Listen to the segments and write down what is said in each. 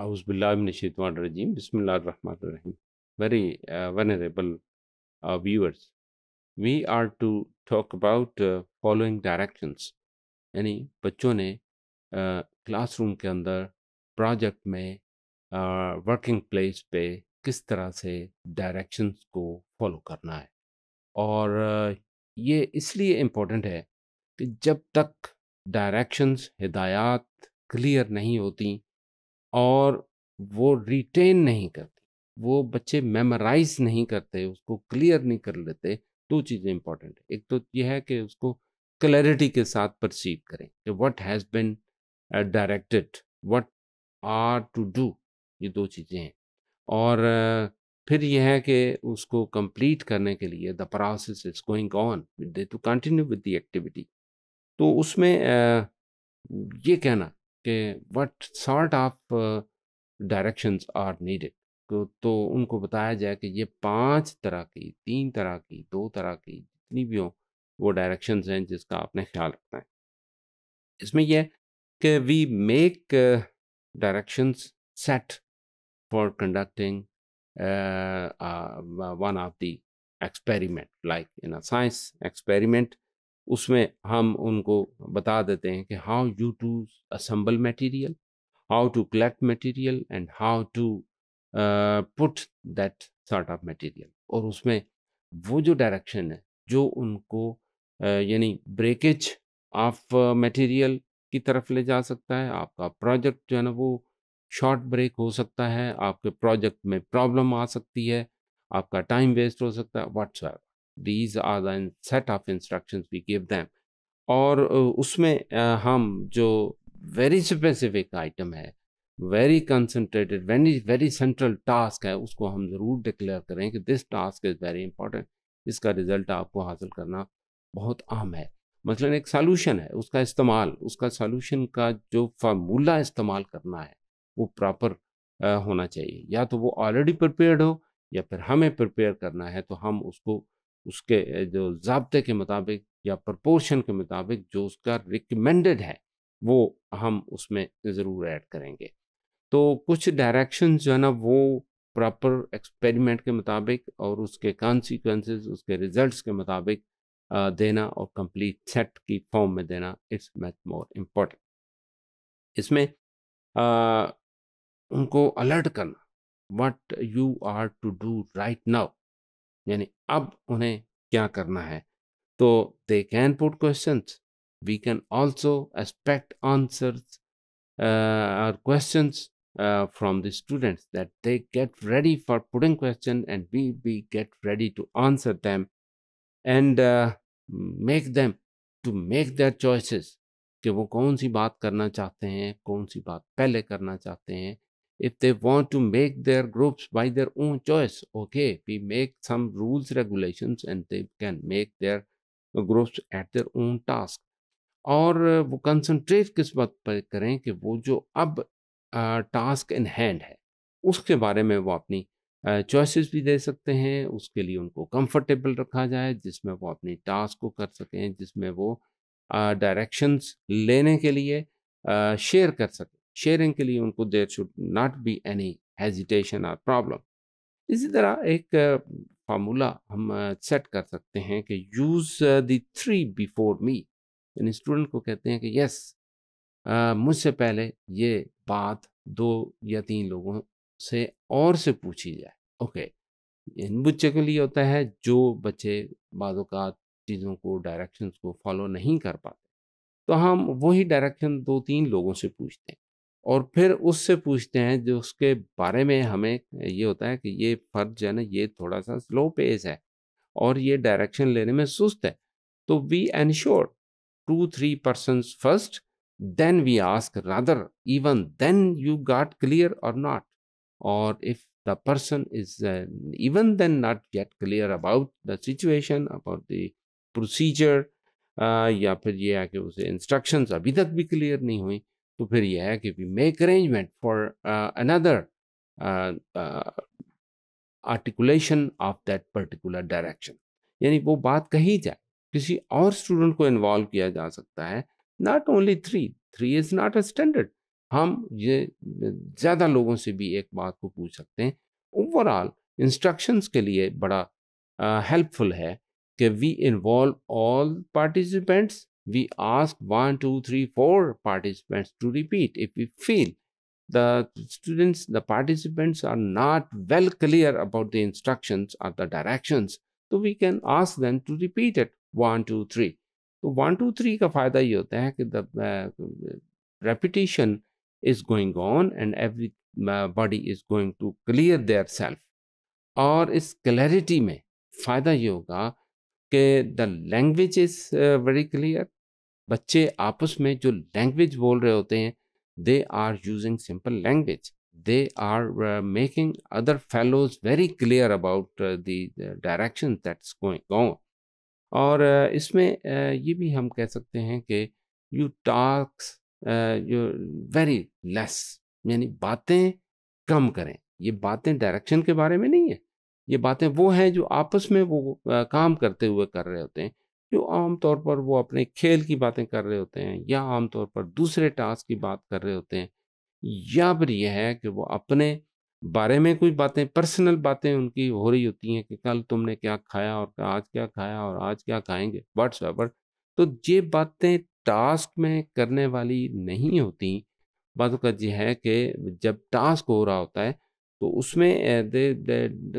House बिल्लाशवान रजीम बिसमीम very vulnerable viewers we are to talk about following directions यानी बच्चों ने क्लास uh, के अंदर प्रोजेक्ट में वर्किंग uh, प्लेस पे किस तरह से डायरेक्शंस को फॉलो करना है और uh, ये इसलिए इम्पोर्टेंट है कि जब तक डायरेक्शंस हिदायत क्लियर नहीं होती और वो रिटेन नहीं करती वो बच्चे मेमोराइज नहीं करते उसको क्लियर नहीं कर लेते दो चीज़ें इंपॉर्टेंट है एक तो यह है कि उसको क्लैरिटी के साथ परसीव करें कि what has been directed what are to do ये दो चीज़ें हैं और uh, फिर यह है कि उसको कंप्लीट करने के लिए the process is going on they to continue with the activity तो उसमें uh, ये कहना कि what sort of directions are needed तो उनको बताया जाए कि ये पांच तरह की तीन तरह की दो तरह की जितनी भी हो वो डायरेक्शंस हैं जिसका आपने ख्याल रखना है इसमें यह कि we make directions set for conducting one of the experiment like in a science experiment उसमें हम उनको बता देते हैं कि how you to assemble material how to collect material and how to put that sort of material और उसमें वो जो डायरेक्शन है जो उनको uh, यानी ब्रेकेज ऑफ मटेरियल की तरफ ले जा सकता है आपका प्रोजेक्ट जो है ना वो शॉर्ट ब्रेक हो सकता है आपके प्रोजेक्ट में प्रॉब्लम आ सकती है आपका टाइम वेस्ट हो सकता है WhatsApp these are then set of instruction we give them और उसमें हम जो वेरी स्पेसिफिक आइटम है very concentrated very very central task है उसको हम ज़रूर डिक्लेयर करें कि this task is very important इसका रिज़ल्ट आपको हासिल करना बहुत आम है मसलन मतलब एक सॉल्यूशन है उसका इस्तेमाल उसका सॉल्यूशन का जो फार्मूला इस्तेमाल करना है वो प्रॉपर होना चाहिए या तो वो ऑलरेडी प्रिपेयर्ड हो या फिर हमें प्रिपेयर करना है तो हम उसको उसके जो जबते के मुताबिक या प्रपोर्शन के मुताबिक जो उसका रिकमेंडेड है वो हम उसमें ज़रूर ऐड करेंगे तो कुछ डायरेक्शन जो है ना वो प्रॉपर एक्सपेरिमेंट के मुताबिक और उसके कॉन्सिक्वेंसेस उसके रिजल्ट्स के मुताबिक देना और कंप्लीट सेट की फॉर्म में देना इट्स मच मोर इम्पोर्टेंट इसमें आ, उनको अलर्ट करना what you are to do right now यानी अब उन्हें क्या करना है तो they can put question we can also expect answer or question from the students that they get ready for putting question and we we get ready to answer them and make them to make their choices कि वो कौन सी बात करना चाहते हैं कौन सी बात पहले करना चाहते हैं if they want to make their groups by their own choice okay we make some rules regulations and they can make their groups at their own task और वो कंसंट्रेट किस बात पर करें कि वो जो अब टास्क इन हैंड है उसके बारे में वो अपनी चॉइसेस भी दे सकते हैं उसके लिए उनको कंफर्टेबल रखा जाए जिसमें वो अपनी टास्क को कर सकें जिसमें वो डायरेक्शंस लेने के लिए शेयर कर सकें शेयरिंग के लिए उनको there should not be any hesitation और प्रॉब्लम इसी तरह एक फार्मूला हम सेट कर सकते हैं कि use the three before me यानी स्टूडेंट को कहते हैं कि यस मुझसे पहले ये बात दो या तीन लोगों से और से पूछी जाए ओके okay. इन बच्चों के लिए होता है जो बच्चे बाज़ात चीज़ों को डायरेक्शंस को फॉलो नहीं कर पाते तो हम वही डायरेक्शन दो तीन लोगों से पूछते हैं और फिर उससे पूछते हैं जो उसके बारे में हमें ये होता है कि ये फर्द जो है ना ये थोड़ा सा स्लो पेस है और ये डायरेक्शन लेने में सुस्त है तो we ensure two three person first then we ask rather even then you got clear or not or if the person is even then not get clear about the situation about the procedure या फिर ये है कि उसे instructions अभी तक भी clear नहीं हुई तो फिर यह है कि we make arrangement for another articulation of that particular direction यानी वो बात कही जाए किसी और स्टूडेंट को इन्वॉल्व किया जा सकता है not only three three is not a standard हम ये ज़्यादा लोगों से भी एक बात को पूछ सकते हैं ओवरऑल इंस्ट्रक्शंस के लिए बड़ा हेल्पफुल uh, है कि we involve all participants we ask one, two, three, four participants to repeat. If we feel the students, the participants are not well clear about the instructions or the directions. So we can ask them to repeat it one, two, three. So one, two, three ka fayda ye hota ki the uh, repetition is going on and everybody uh, is going to clear their self. Aur is clarity mein fayda ye कि the language is very clear बच्चे आपस में जो language बोल रहे होते हैं they are using simple language they are making other fellows very clear about the direction that's going on और uh, इसमें uh, ये भी हम कह सकते हैं कि you talks you very less यानी बातें कम करें ये बातें डायरेक्शन के बारे में नहीं है ये बातें वो हैं जो आपस में वो काम करते हुए कर रहे होते हैं जो आमतौर पर वो अपने खेल की बातें कर रहे होते हैं या आमतौर पर दूसरे टास्क की बात कर रहे होते हैं या फिर यह है कि वो अपने बारे में कोई बातें पर्सनल बातें उनकी हो रही होती हैं कि कल तुमने क्या खाया और आज क्या खाया और आज क्या खाएंगे वट्स तो ये बातें टास्क में करने वाली नहीं होती बात तो का यह है कि जब टास्क हो रहा होता है तो उसमें दे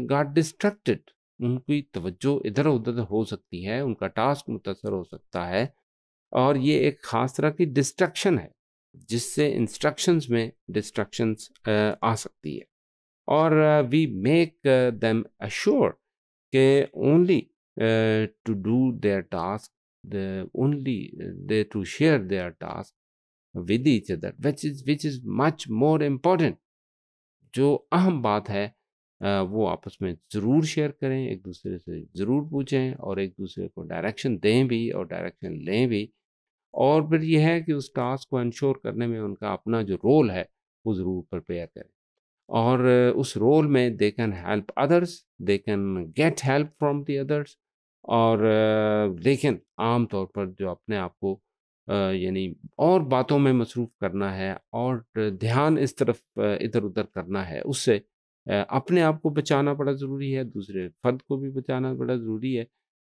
गाट डिस्ट्रक्टेड उनकी तवज्जो इधर उधर हो सकती है उनका टास्क मुतासर हो सकता है और ये एक ख़ास तरह की डिस्ट्रक्शन है जिससे इंस्ट्रक्शंस में डिस्ट्रक्शंस आ सकती है और वी मेक देम अश्योर के only to do their task only they to share their task with each other which is which is much more important जो अहम बात है वो आपस में ज़रूर शेयर करें एक दूसरे से ज़रूर पूछें और एक दूसरे को डायरेक्शन दें भी और डायरेक्शन लें भी और फिर यह है कि उस टास्क को इंश्योर करने में उनका अपना जो रोल है वो ज़रूर प्रिपेयर करें और उस रोल में they can help others they can get help from the others और लेकिन आम तौर पर जो अपने आप को यानी और बातों में मसरूफ़ करना है और ध्यान इस तरफ इधर उधर करना है उससे अपने आप को बचाना बड़ा ज़रूरी है दूसरे फ़र्द को भी बचाना बड़ा ज़रूरी है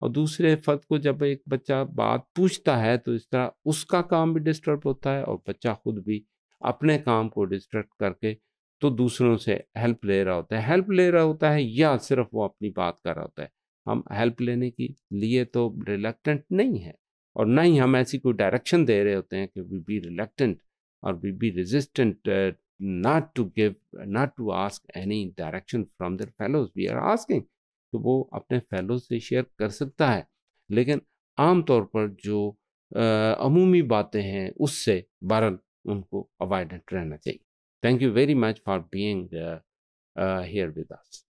और दूसरे फ़र्द को जब एक बच्चा बात पूछता है तो इस तरह उसका काम भी डिस्टर्ब होता है और बच्चा खुद भी अपने काम को डिस्टर्ब करके तो दूसरों से हेल्प ले रहा होता है हेल्प ले रहा होता है या सिर्फ वो अपनी बात कर रहा होता है हम हेल्प लेने की लिए तो रिलेक्टेंट नहीं है और ना ही हम ऐसी कोई डायरेक्शन दे रहे होते हैं कि वी बी रिलेक्टेंट और we be resistant not to give not to ask any direction from their fellows we are asking तो वो अपने फेलोज से शेयर कर सकता है लेकिन आम तौर पर जो uh, अमूमी बातें हैं उससे बहरल उनको अवॉइडेंट रहना चाहिए thank you very much for being here with us